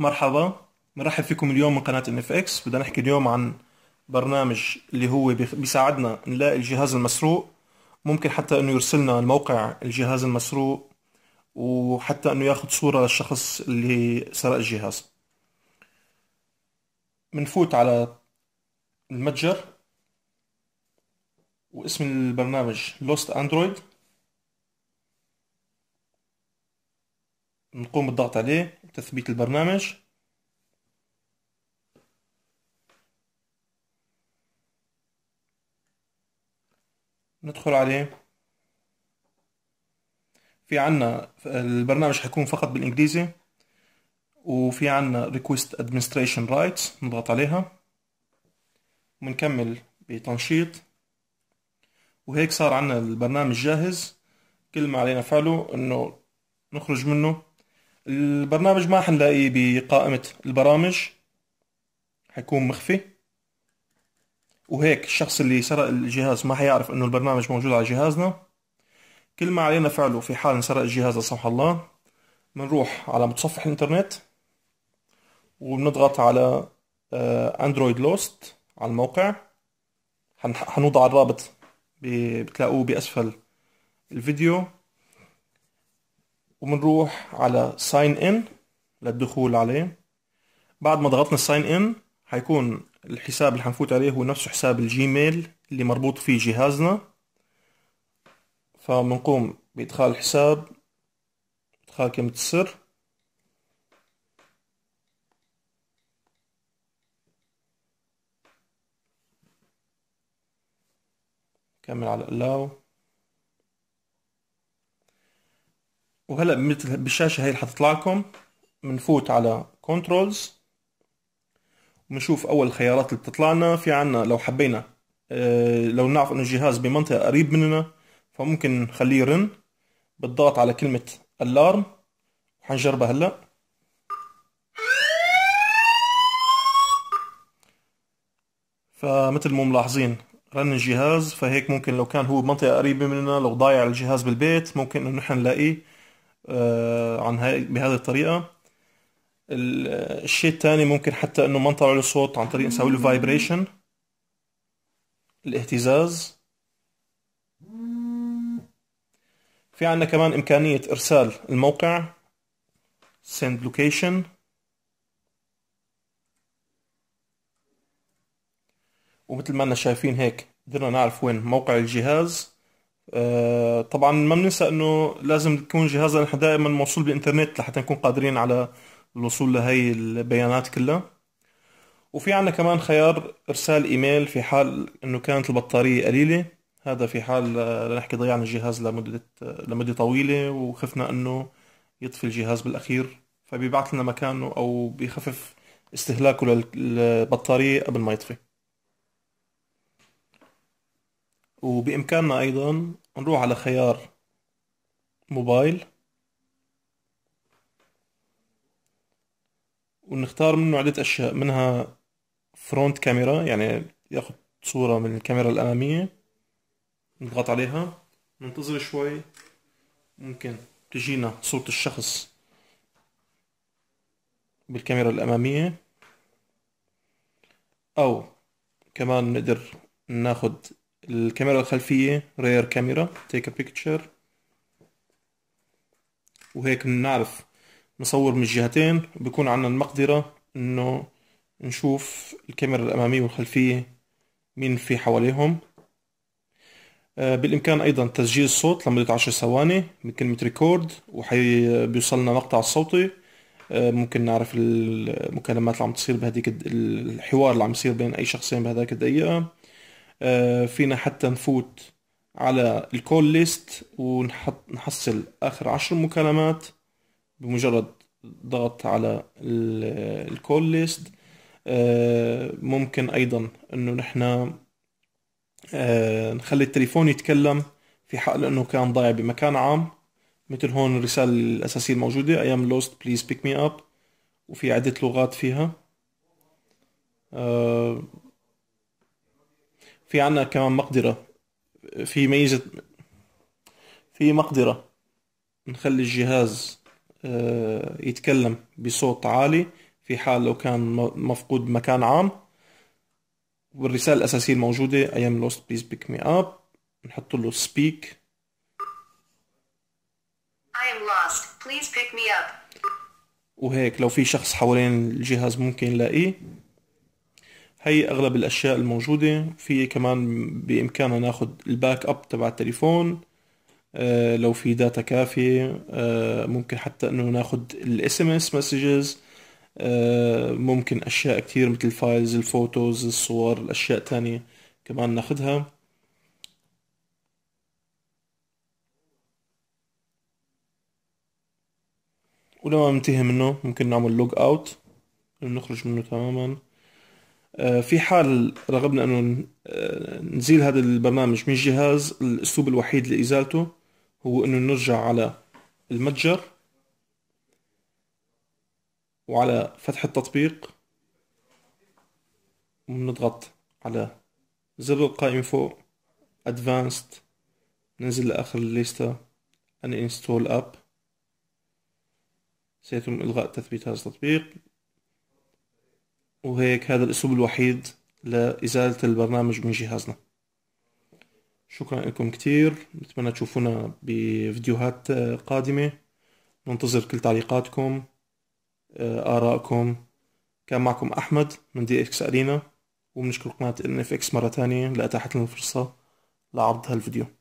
مرحبا مرحب فيكم اليوم من قناة ان اكس بدنا نحكي اليوم عن برنامج اللي هو بيساعدنا نلاقي الجهاز المسروق ممكن حتى انه يرسلنا لموقع الجهاز المسروق وحتى انه ياخذ صورة للشخص اللي سرق الجهاز بنفوت على المتجر واسم البرنامج لوست اندرويد نقوم بالضغط عليه تثبيت البرنامج ندخل عليه في عنا البرنامج حيكون فقط بالانجليزي وفي عنا request administration rights نضغط عليها ونكمل بتنشيط وهيك صار عنا البرنامج جاهز كل ما علينا فعله انه نخرج منه البرنامج ما حنلاقيه بقائمة البرامج حيكون مخفي وهيك الشخص اللي سرق الجهاز ما حيعرف انه البرنامج موجود على جهازنا كل ما علينا فعله في حال سرق الجهاز لا سمح الله بنروح على متصفح الانترنت وبنضغط على اندرويد آه، لوست على الموقع حنوضع الرابط بتلاقوه باسفل الفيديو وبنروح على ساين ان للدخول عليه بعد ما ضغطنا ساين ان هيكون الحساب اللي حنفوت عليه هو نفسه حساب الجيميل اللي مربوط فيه جهازنا فبنقوم بإدخال الحساب إدخال كلمة السر كمل على الاو وهلا مثل بالشاشه هي اللي حتطلع لكم بنفوت على كنترولز بنشوف اول الخيارات اللي بتطلع لنا في عنا لو حبينا آه، لو نعرف انه الجهاز بمنطقه قريب مننا فممكن نخليه رن بالضغط على كلمه الارم وحنجربها هلا فمثل ما ملاحظين رن الجهاز فهيك ممكن لو كان هو بمنطقه قريبه مننا لو ضايع الجهاز بالبيت ممكن انه نحن نلاقيه آه، عن هاي بهذه الطريقه الشيء الثاني ممكن حتى انه ما نطلع له صوت عن طريق نسوي له فايبريشن الاهتزاز في عندنا كمان إمكانية إرسال الموقع send location ومثل ما أنا شايفين هيك قدرنا نعرف وين موقع الجهاز آه، طبعا ما بننسى انه لازم يكون جهازنا نحن دائما موصول بالانترنت لحتى نكون قادرين على الوصول لهي البيانات كلها وفي عنا كمان خيار ارسال ايميل في حال انه كانت البطارية قليلة هذا في حال آه، لنحكي ضيعنا الجهاز لمدة آه، لمدة طويلة وخفنا انه يطفي الجهاز بالاخير فبيبعث لنا مكانه او بيخفف استهلاكه للبطارية قبل ما يطفي وبإمكاننا أيضا نروح على خيار موبايل ونختار منه عدة أشياء منها فرونت كاميرا يعني ياخد صورة من الكاميرا الأمامية نضغط عليها ننتظر شوي ممكن تجينا صورة الشخص بالكاميرا الأمامية أو كمان نقدر ناخد الكاميرا الخلفية رير كاميرا تيك ا بيكتشر وهيك بنعرف نصور من الجهتين بكون عندنا المقدرة انه نشوف الكاميرا الأمامية والخلفية مين في حواليهم آه، بالإمكان أيضا تسجيل الصوت لمدة عشر ثواني من كلمة ريكورد وحي بيوصلنا مقطع الصوتي آه، ممكن نعرف المكالمات اللي عم تصير بهديك الحوار اللي عم يصير بين أي شخصين بهذاك الدقيقة آه، فينا حتى نفوت على الكول ليست ونحصل اخر عشر مكالمات بمجرد ضغط على الكول ليست آه، ممكن ايضا انه نحن آه، نخلي التليفون يتكلم في حق لانه كان ضايع بمكان عام مثل هون الرسالة الأساسية الموجودة I am lost please pick me up وفي عدة لغات فيها في عنا كمان مقدرة في ميزة في مقدرة نخلي الجهاز آه، يتكلم بصوت عالي في حال لو كان مفقود مكان عام والرسالة الأساسية الموجودة I am lost please pick me up نحط له speak I am lost please pick me up وهيك لو في شخص حوالين الجهاز ممكن يلاقيه هي اغلب الاشياء الموجودة في كمان بامكاننا ناخذ الباك اب تبع التليفون آه لو في داتا كافية آه ممكن حتى انه ناخذ الاس ام اس مسجز آه، ممكن اشياء كتير مثل الفايلز الفوتوز الصور الاشياء تانية كمان ناخذها ولما ننتهي منه ممكن نعمل لوج اوت نخرج منه تماما آه، في حال رغبنا انه آه، نزيل هذا البرنامج من الجهاز الاسلوب الوحيد لازالته هو انه نرجع على المتجر وعلى فتح التطبيق ونضغط على زر القائم فوق ادفانسد ننزل لاخر الليستة ان انستول اب سيتم الغاء تثبيت هذا التطبيق وهيك هذا الأسلوب الوحيد لإزالة البرنامج من جهازنا شكرا لكم كتير نتمنى تشوفونا بفيديوهات قادمة ننتظر كل تعليقاتكم آه، آرائكم كان معكم أحمد من دي إكس أرينا وبنشكر قناة إن إف إكس مرة تانية لأتاحت لنا الفرصة لعرض هالفيديو